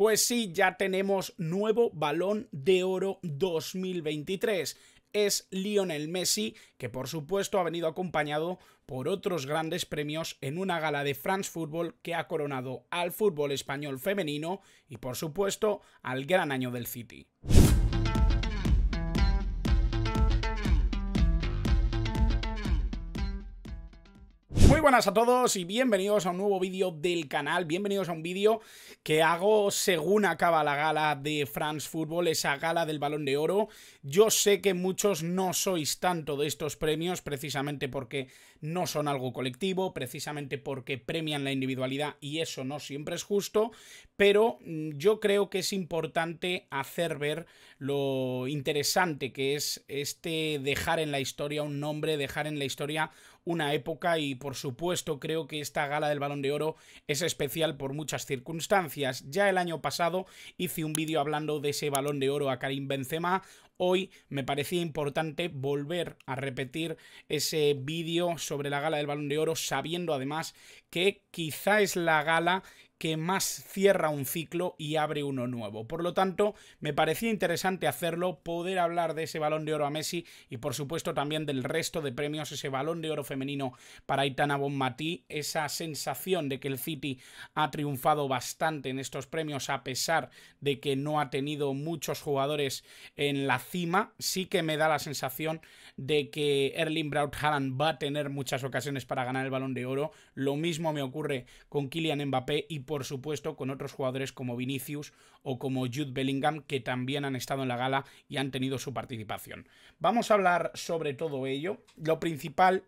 Pues sí, ya tenemos nuevo balón de oro 2023 es Lionel Messi, que por supuesto ha venido acompañado por otros grandes premios en una gala de France Football que ha coronado al fútbol español femenino y por supuesto al gran año del City. Muy buenas a todos y bienvenidos a un nuevo vídeo del canal, bienvenidos a un vídeo que hago según acaba la gala de France Football, esa gala del Balón de Oro. Yo sé que muchos no sois tanto de estos premios precisamente porque no son algo colectivo, precisamente porque premian la individualidad y eso no siempre es justo, pero mm, yo creo que es importante hacer ver lo interesante que es este dejar en la historia un nombre, dejar en la historia una época y por supuesto creo que esta gala del Balón de Oro es especial por muchas circunstancias. Ya el año pasado hice un vídeo hablando de ese Balón de Oro a Karim Benzema, hoy me parecía importante volver a repetir ese vídeo sobre la gala del Balón de Oro, sabiendo además que quizá es la gala que más cierra un ciclo y abre uno nuevo. Por lo tanto, me parecía interesante hacerlo, poder hablar de ese balón de oro a Messi y por supuesto también del resto de premios, ese balón de oro femenino para Aitana Bonmatí, esa sensación de que el City ha triunfado bastante en estos premios a pesar de que no ha tenido muchos jugadores en la cima, sí que me da la sensación de que Erling Braut va a tener muchas ocasiones para ganar el balón de oro. Lo mismo me ocurre con Kylian Mbappé y por supuesto con otros jugadores como Vinicius o como Jude Bellingham que también han estado en la gala y han tenido su participación. Vamos a hablar sobre todo ello. Lo principal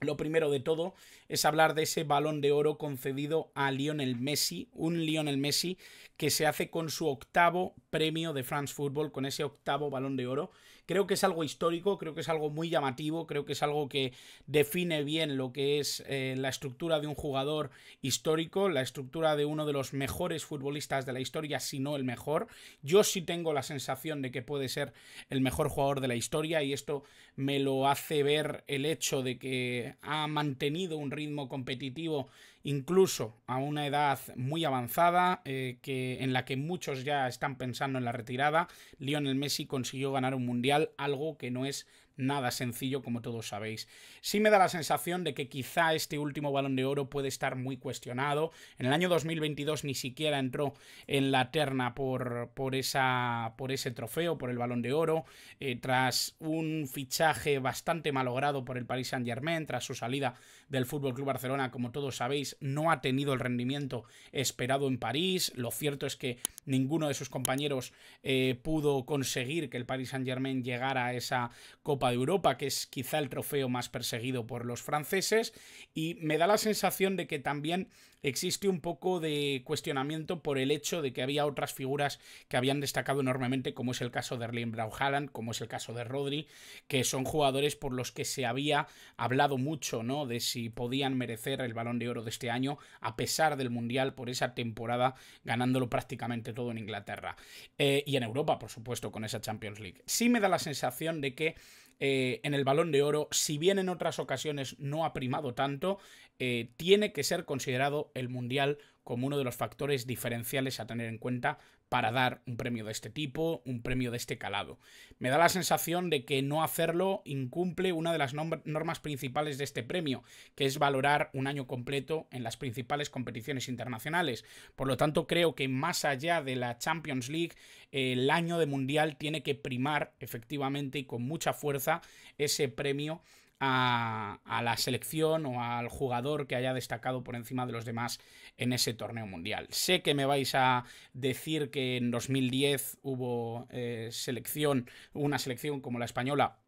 lo primero de todo es hablar de ese balón de oro concedido a Lionel Messi, un Lionel Messi que se hace con su octavo premio de France Football, con ese octavo balón de oro Creo que es algo histórico, creo que es algo muy llamativo, creo que es algo que define bien lo que es eh, la estructura de un jugador histórico, la estructura de uno de los mejores futbolistas de la historia, si no el mejor. Yo sí tengo la sensación de que puede ser el mejor jugador de la historia y esto me lo hace ver el hecho de que ha mantenido un ritmo competitivo incluso a una edad muy avanzada, eh, que, en la que muchos ya están pensando en la retirada, Lionel Messi consiguió ganar un mundial, algo que no es nada sencillo, como todos sabéis. Sí me da la sensación de que quizá este último balón de oro puede estar muy cuestionado. En el año 2022 ni siquiera entró en la terna por, por, esa, por ese trofeo, por el balón de oro, eh, tras un fichaje bastante malogrado por el Paris Saint Germain, tras su salida del Fútbol Club Barcelona, como todos sabéis, no ha tenido el rendimiento esperado en París. Lo cierto es que ninguno de sus compañeros eh, pudo conseguir que el Paris Saint Germain llegara a esa Copa de Europa, que es quizá el trofeo más perseguido por los franceses, y me da la sensación de que también existe un poco de cuestionamiento por el hecho de que había otras figuras que habían destacado enormemente, como es el caso de Erling brau como es el caso de Rodri, que son jugadores por los que se había hablado mucho, ¿no? De si podían merecer el balón de oro de este año, a pesar del Mundial por esa temporada, ganándolo prácticamente todo en Inglaterra. Eh, y en Europa, por supuesto, con esa Champions League. Sí me da la sensación de que eh, en el balón de oro, si bien en otras ocasiones no ha primado tanto, eh, tiene que ser considerado el Mundial como uno de los factores diferenciales a tener en cuenta para dar un premio de este tipo, un premio de este calado. Me da la sensación de que no hacerlo incumple una de las normas principales de este premio, que es valorar un año completo en las principales competiciones internacionales. Por lo tanto, creo que más allá de la Champions League, eh, el año de Mundial tiene que primar efectivamente y con mucha fuerza ese premio a, la selección o al jugador que haya destacado por encima de los demás en ese torneo mundial. Sé que me vais a decir que en 2010 hubo eh, selección, una selección como la española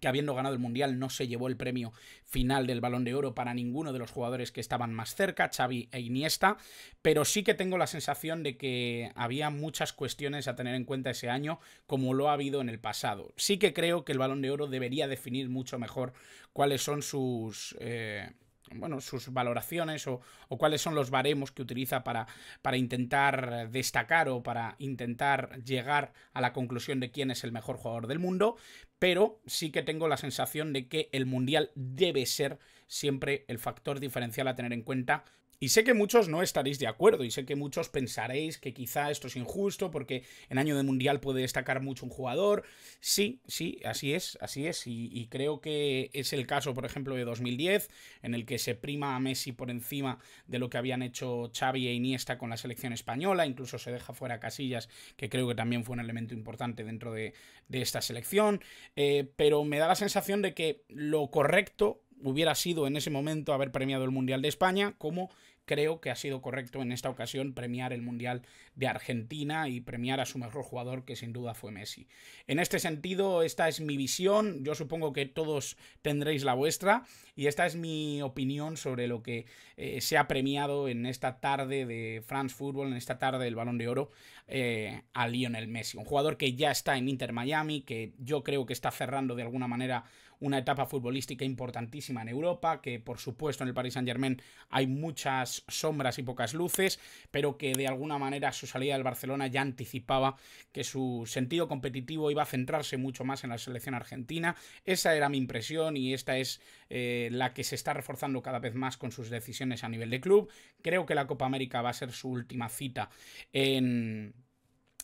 que habiendo ganado el Mundial no se llevó el premio final del Balón de Oro para ninguno de los jugadores que estaban más cerca, Xavi e Iniesta, pero sí que tengo la sensación de que había muchas cuestiones a tener en cuenta ese año como lo ha habido en el pasado. Sí que creo que el Balón de Oro debería definir mucho mejor cuáles son sus... Eh, bueno, sus valoraciones o, cuáles son los baremos que utiliza para, para, intentar destacar o para intentar llegar a la conclusión de quién es el mejor jugador del mundo pero sí que tengo la sensación de que el Mundial debe ser siempre el factor diferencial a tener en cuenta y sé que muchos no estaréis de acuerdo y sé que muchos pensaréis que quizá esto es injusto porque en año de mundial puede destacar mucho un jugador. Sí, sí, así es, así es. Y, creo que es el caso, por ejemplo, de 2010, en el que se prima a Messi por encima de lo que habían hecho Xavi e Iniesta con la selección española. Incluso se deja fuera Casillas, que creo que también fue un elemento importante dentro de, esta selección. Eh, pero me da la sensación de que lo correcto hubiera sido en ese momento haber premiado el Mundial de España, como creo que ha sido correcto en esta ocasión premiar el Mundial de Argentina y premiar a su mejor jugador, que sin duda fue Messi. En este sentido, esta es mi visión, yo supongo que todos tendréis la vuestra, y esta es mi opinión sobre lo que eh, se ha premiado en esta tarde de France Football, en esta tarde del Balón de Oro, eh, a Lionel Messi, un jugador que ya está en Inter Miami, que yo creo que está cerrando de alguna manera una etapa futbolística importantísima en Europa, que por supuesto en el Paris Saint Germain hay muchas sombras y pocas luces, pero que de alguna manera su salida del Barcelona ya anticipaba que su sentido competitivo iba a centrarse mucho más en la selección argentina. Esa era mi impresión y esta es eh, la que se está reforzando cada vez más con sus decisiones a nivel de club. Creo que la Copa América va a ser su última cita en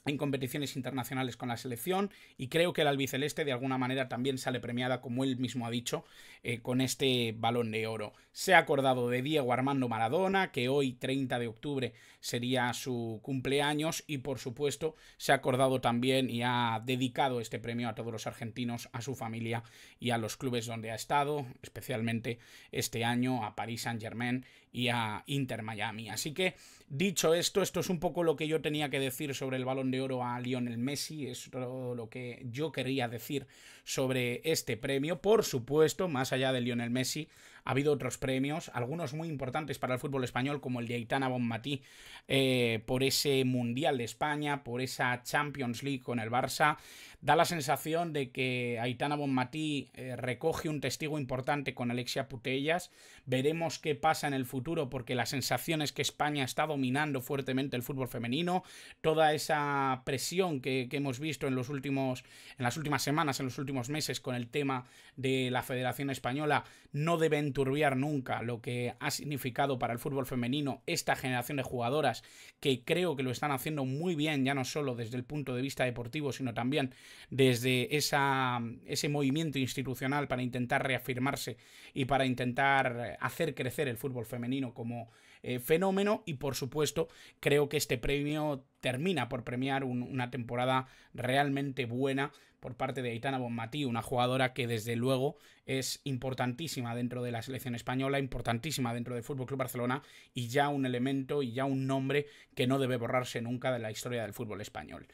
en competiciones internacionales con la selección y creo que el albiceleste de alguna manera también sale premiada, como él mismo ha dicho, eh, con este balón de oro. Se ha acordado de Diego Armando Maradona, que hoy 30 de octubre sería su cumpleaños y por supuesto se ha acordado también y ha dedicado este premio a todos los argentinos, a su familia y a los clubes donde ha estado, especialmente este año a París Saint Germain y a Inter Miami. Así que, dicho esto, esto es un poco lo que yo tenía que decir sobre el balón de oro a Lionel Messi, es todo lo que yo quería decir sobre este premio. Por supuesto, más allá de Lionel Messi, ha habido otros premios, algunos muy importantes para el fútbol español, como el de Aitana Bonmatí, eh, por ese Mundial de España, por esa Champions League con el Barça. Da la sensación de que Aitana Bonmatí eh, recoge un testigo importante con Alexia Putellas. Veremos qué pasa en el futuro, porque la sensación es que España está dominando fuertemente el fútbol femenino. Toda esa presión que, hemos visto en los últimos. en las últimas semanas, en los últimos meses, con el tema de la Federación Española, no deben nunca lo que ha significado para el fútbol femenino esta generación de jugadoras que creo que lo están haciendo muy bien, ya no solo desde el punto de vista deportivo, sino también desde esa, ese movimiento institucional para intentar reafirmarse y para intentar hacer crecer el fútbol femenino como eh, fenómeno y por supuesto creo que este premio termina por premiar una temporada realmente buena por parte de Aitana Bonmatí, una jugadora que desde luego es importantísima dentro de la selección española, importantísima dentro del Fútbol Club Barcelona y ya un elemento y ya un nombre que no debe borrarse nunca de la historia del fútbol español.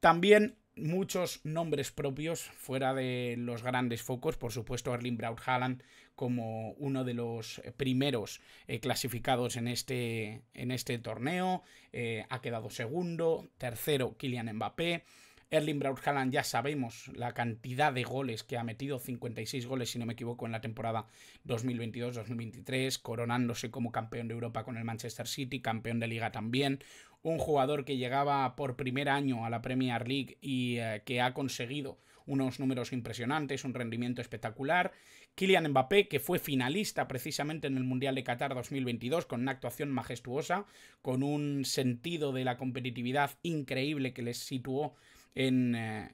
También muchos nombres propios fuera de los grandes focos, por supuesto Erling Braut Haaland como uno de los primeros eh, clasificados en este, en este torneo, eh, ha quedado segundo, tercero Kylian Mbappé, Erling Braut ya sabemos la cantidad de goles que ha metido, 56 goles si no me equivoco en la temporada 2022-2023, coronándose como campeón de Europa con el Manchester City, campeón de liga también, un jugador que llegaba por primer año a la Premier League y eh, que ha conseguido unos números impresionantes, un rendimiento espectacular. Kylian Mbappé, que fue finalista precisamente en el Mundial de Qatar 2022 con una actuación majestuosa, con un sentido de la competitividad increíble que les situó eh,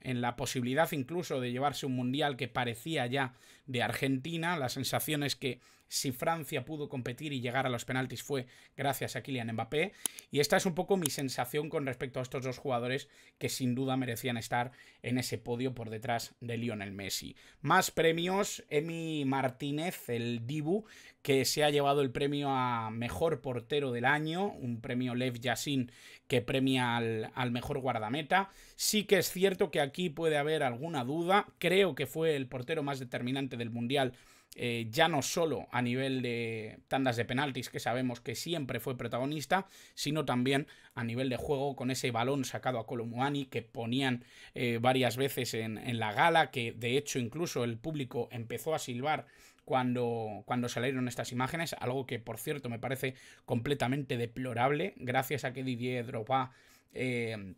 en, la posibilidad incluso de llevarse un mundial que parecía ya de Argentina, las sensaciones que si Francia pudo competir y llegar a los penaltis fue gracias a Kylian Mbappé. Y esta es un poco mi sensación con respecto a estos dos jugadores que sin duda merecían estar en ese podio por detrás de Lionel Messi. Más premios, Emi Martínez, el Dibu, que se ha llevado el premio a mejor portero del año, un premio Lev Yassin que premia al, al mejor guardameta. Sí que es cierto que aquí puede haber alguna duda. Creo que fue el portero más determinante del Mundial eh, ya no solo a nivel de tandas de penaltis, que sabemos que siempre fue protagonista, sino también a nivel de juego con ese balón sacado a Colomuani que ponían eh, varias veces en, la gala, que de hecho incluso el público empezó a silbar. Cuando, cuando salieron estas imágenes, algo que por cierto me parece completamente deplorable, gracias a que Didier Drogba eh,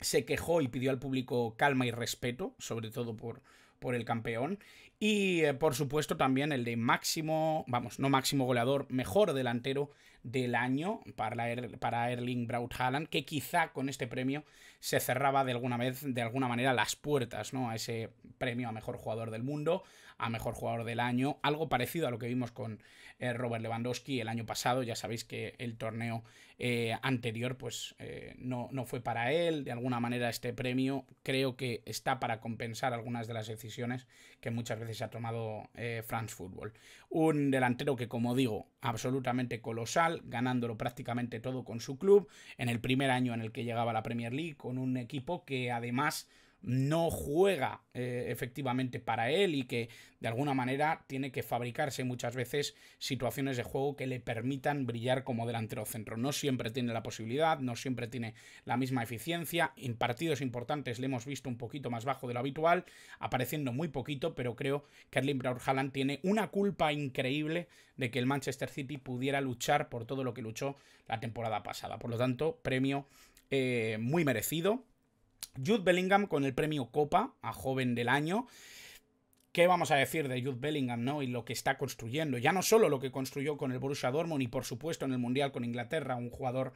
se quejó y pidió al público calma y respeto, sobre todo por, por el campeón. Y eh, por supuesto también el de máximo, vamos, no máximo goleador, mejor delantero del año er-, para, Erling Braut Haaland, que quizá con este premio se cerraba de alguna, vez, de alguna manera las puertas ¿no? a ese premio a mejor jugador del mundo, a mejor jugador del año, algo parecido a lo que vimos con eh, Robert Lewandowski el año pasado, ya sabéis que el torneo eh, anterior pues eh, no, fue para él, de alguna manera este premio creo que está para compensar algunas de las decisiones que muchas veces ha tomado France Football. Un delantero que, como digo, absolutamente colosal, ganándolo prácticamente todo con su club, en el primer año en el que llegaba a la Premier League, con un equipo que además no juega eh, efectivamente para él y que de alguna manera tiene que fabricarse muchas veces situaciones de juego que le permitan brillar como delantero centro. No siempre tiene la posibilidad, no siempre tiene la misma eficiencia. En partidos importantes le hemos visto un poquito más bajo de lo habitual, apareciendo muy poquito, pero creo que Erling Braun-Halland tiene una culpa increíble de que el Manchester City pudiera luchar por todo lo que luchó la temporada pasada. Por lo tanto, premio eh, muy merecido Jude Bellingham con el premio Copa a Joven del Año. ¿Qué vamos a decir de Jude Bellingham, no? Y lo que está construyendo. Ya no solo lo que construyó con el Borussia Dortmund y, por supuesto, en el Mundial con Inglaterra, un jugador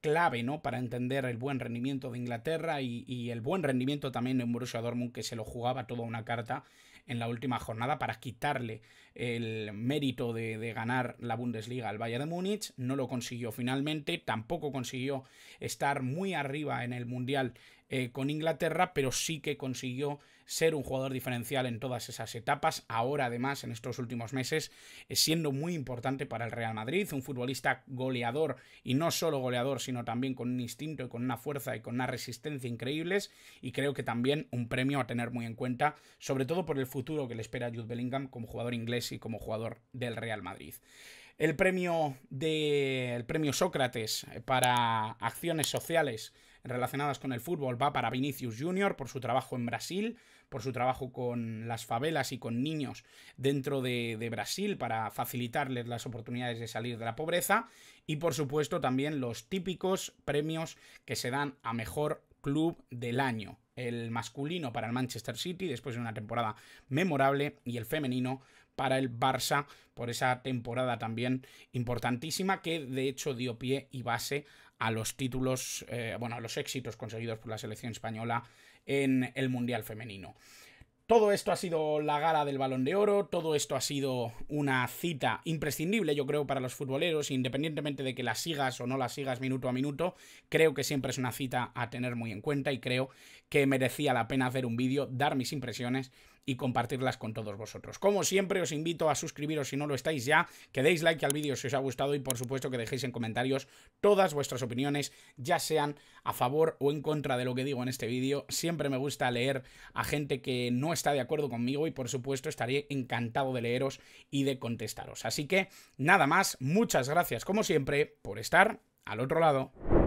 clave, ¿no? Para entender el buen rendimiento de Inglaterra y, el buen rendimiento también de un Borussia Dortmund que se lo jugaba toda una carta en la última jornada para quitarle el mérito de, ganar la Bundesliga al Valle de Múnich. No lo consiguió finalmente, tampoco consiguió estar muy arriba en el Mundial eh, con Inglaterra, pero sí que consiguió ser un jugador diferencial en todas esas etapas. Ahora, además, en estos últimos meses, eh, siendo muy importante para el Real Madrid, un futbolista goleador y no solo goleador, sino también con un instinto y con una fuerza y con una resistencia increíbles. Y creo que también un premio a tener muy en cuenta, sobre todo por el futuro que le espera a Jude Bellingham como jugador inglés y como jugador del Real Madrid. El premio, de, el premio Sócrates eh, para acciones sociales relacionadas con el fútbol va para Vinicius Jr. por su trabajo en Brasil, por su trabajo con las favelas y con niños dentro de, Brasil para facilitarles las oportunidades de salir de la pobreza y por supuesto también los típicos premios que se dan a mejor club del año el masculino para el Manchester City después de una temporada memorable y el femenino para el Barça por esa temporada también importantísima que de hecho dio pie y base a los títulos, eh, bueno, a los éxitos conseguidos por la selección española en el Mundial Femenino. Todo esto ha sido la gala del balón de oro, todo esto ha sido una cita imprescindible yo creo para los futboleros, independientemente de que la sigas o no la sigas minuto a minuto, creo que siempre es una cita a tener muy en cuenta y creo que merecía la pena hacer un vídeo, dar mis impresiones y compartirlas con todos vosotros. Como siempre, os invito a suscribiros si no lo estáis ya, que deis like al vídeo si os ha gustado y por supuesto que dejéis en comentarios todas vuestras opiniones, ya sean a favor o en contra de lo que digo en este vídeo. Siempre me gusta leer a gente que no está de acuerdo conmigo y por supuesto estaré encantado de leeros y de contestaros. Así que nada más, muchas gracias como siempre por estar al otro lado.